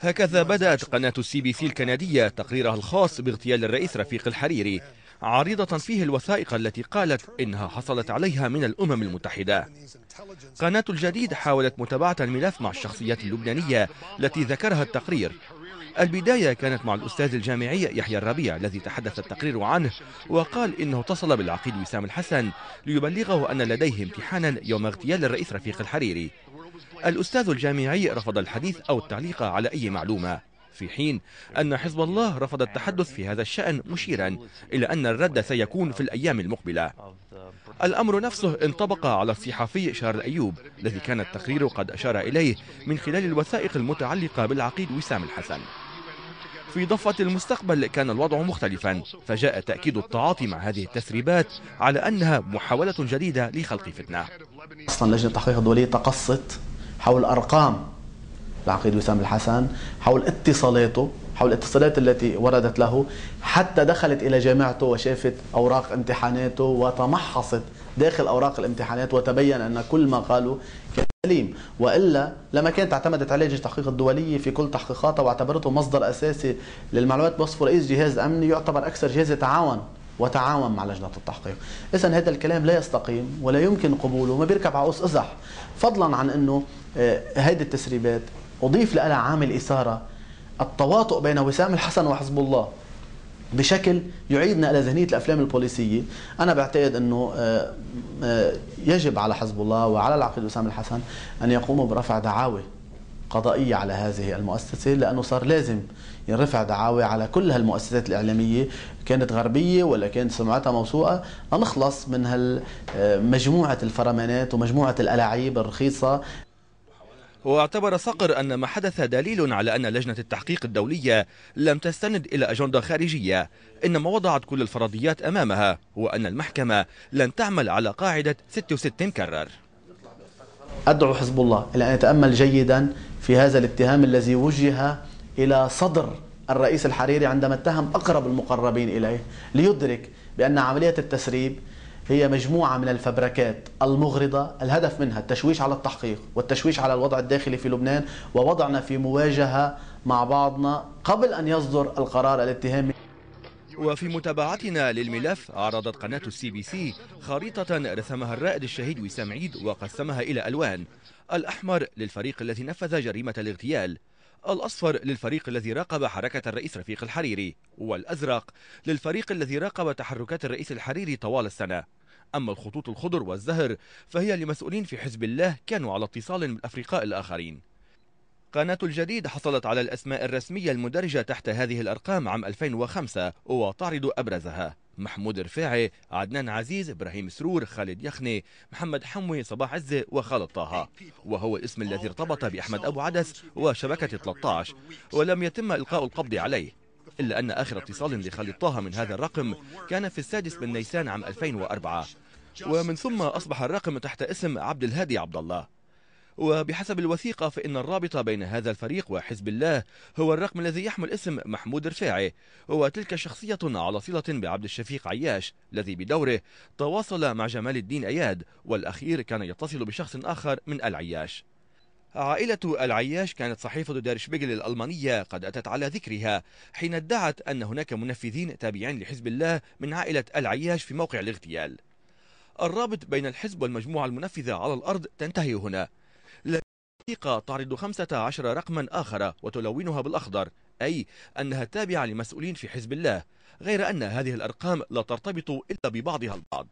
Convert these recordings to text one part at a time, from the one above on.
هكذا بدأت قناة السي بي سي الكندية تقريرها الخاص باغتيال الرئيس رفيق الحريري عريضة فيه الوثائق التي قالت إنها حصلت عليها من الأمم المتحدة قناة الجديد حاولت متابعة الملف مع الشخصيات اللبنانية التي ذكرها التقرير البداية كانت مع الأستاذ الجامعي يحيى الربيع الذي تحدث التقرير عنه وقال إنه اتصل بالعقيد وسام الحسن ليبلغه أن لديه امتحانا يوم اغتيال الرئيس رفيق الحريري الأستاذ الجامعي رفض الحديث أو التعليق على أي معلومة في حين أن حزب الله رفض التحدث في هذا الشأن مشيرا إلى أن الرد سيكون في الأيام المقبلة الأمر نفسه انطبق على الصحفي شارل أيوب الذي كان التقرير قد أشار إليه من خلال الوثائق المتعلقة بالعقيد وسام الحسن في ضفة المستقبل كان الوضع مختلفا فجاء تأكيد التعاطي مع هذه التسريبات على أنها محاولة جديدة لخلق فتنة أصلا لجنة تحقيق الدولية تقصت حول أرقام العقيد وسام الحسن حول اتصالاته حول الاتصالات التي وردت له حتى دخلت إلى جامعته وشافت أوراق امتحاناته وتمحصت داخل أوراق الامتحانات وتبين أن كل ما قاله كان سليم وإلا لما كانت اعتمدت عليه لجنة التحقيق الدولية في كل تحقيقاتها واعتبرته مصدر أساسي للمعلومات بوصفه رئيس جهاز أمني يعتبر أكثر جهاز تعاون وتعاون مع لجنة التحقيق إذا هذا الكلام لا يستقيم ولا يمكن قبوله ما بيركب على قوس إزح فضلا عن أنه آه، هذه التسريبات أضيف لها عامل إثارة التواطؤ بين وسام الحسن وحزب الله بشكل يعيدنا الى ذهنيه الافلام البوليسيه، انا بعتقد انه آه، آه، يجب على حزب الله وعلى العقيد وسام الحسن ان يقوموا برفع دعاوى قضائيه على هذه المؤسسه لانه صار لازم ينرفع دعاوى على كل هالمؤسسات الاعلاميه كانت غربيه ولا كانت سمعتها موسوقه لنخلص من هالمجموعه آه، الفرمانات ومجموعه الالاعيب الرخيصه واعتبر صقر أن ما حدث دليل على أن لجنة التحقيق الدولية لم تستند إلى أجندة خارجية إنما وضعت كل الفرضيات أمامها وأن المحكمة لن تعمل على قاعدة 66 كرر أدعو حزب الله إلى أن يتأمل جيدا في هذا الاتهام الذي وجه إلى صدر الرئيس الحريري عندما اتهم أقرب المقربين إليه ليدرك بأن عملية التسريب هي مجموعة من الفبركات المغرضة الهدف منها التشويش على التحقيق والتشويش على الوضع الداخلي في لبنان ووضعنا في مواجهة مع بعضنا قبل أن يصدر القرار الاتهامي وفي متابعتنا للملف عرضت قناة السي بي سي خريطة رسمها الرائد الشهيد وسام عيد وقسمها إلى ألوان الأحمر للفريق الذي نفذ جريمة الاغتيال الأصفر للفريق الذي راقب حركة الرئيس رفيق الحريري والأزرق للفريق الذي راقب تحركات الرئيس الحريري طوال السنة أما الخطوط الخضر والزهر فهي لمسؤولين في حزب الله كانوا على اتصال بالأفرقاء الآخرين قناة الجديد حصلت على الأسماء الرسمية المندرجة تحت هذه الأرقام عام 2005 وتعرض أبرزها محمود رفاعي عدنان عزيز إبراهيم سرور خالد يخني محمد حموي صباح عزة وخالد طه وهو الاسم الذي ارتبط بأحمد أبو عدس وشبكة 13 ولم يتم إلقاء القبض عليه إلا أن آخر اتصال لخالد طه من هذا الرقم كان في السادس من نيسان عام 2004 ومن ثم أصبح الرقم تحت اسم عبد الهادي عبد الله وبحسب الوثيقة فإن الرابط بين هذا الفريق وحزب الله هو الرقم الذي يحمل اسم محمود رفاعي وتلك شخصية على صلة بعبد الشفيق عياش الذي بدوره تواصل مع جمال الدين أياد والأخير كان يتصل بشخص آخر من العياش عائلة العياش كانت صحيفة دار بيجل الألمانية قد أتت على ذكرها حين ادعت أن هناك منفذين تابعين لحزب الله من عائلة العياش في موقع الاغتيال الرابط بين الحزب والمجموعة المنفذة على الأرض تنتهي هنا الحقيقة تعرض 15 رقما آخر وتلونها بالأخضر أي أنها تابعة لمسؤولين في حزب الله غير أن هذه الأرقام لا ترتبط إلا ببعضها البعض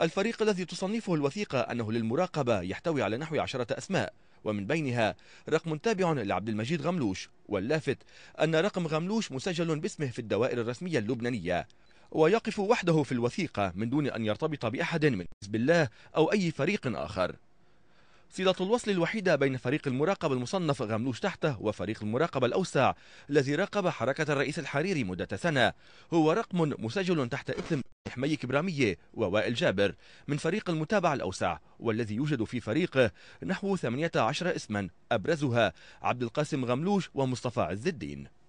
الفريق الذي تصنفه الوثيقة أنه للمراقبة يحتوي على نحو عشرة أسماء ومن بينها رقم تابع لعبد المجيد غملوش واللافت أن رقم غملوش مسجل باسمه في الدوائر الرسمية اللبنانية ويقف وحده في الوثيقة من دون أن يرتبط بأحد من حزب الله أو أي فريق آخر صلة الوصل الوحيدة بين فريق المراقبة المصنف غملوش تحته وفريق المراقبة الأوسع الذي راقب حركة الرئيس الحريري مدة سنة هو رقم مسجل تحت اسم حمي كبرامية ووائل جابر من فريق المتابعة الأوسع والذي يوجد في فريقه نحو 18 اسما أبرزها عبد القاسم غملوش ومصطفى عز الدين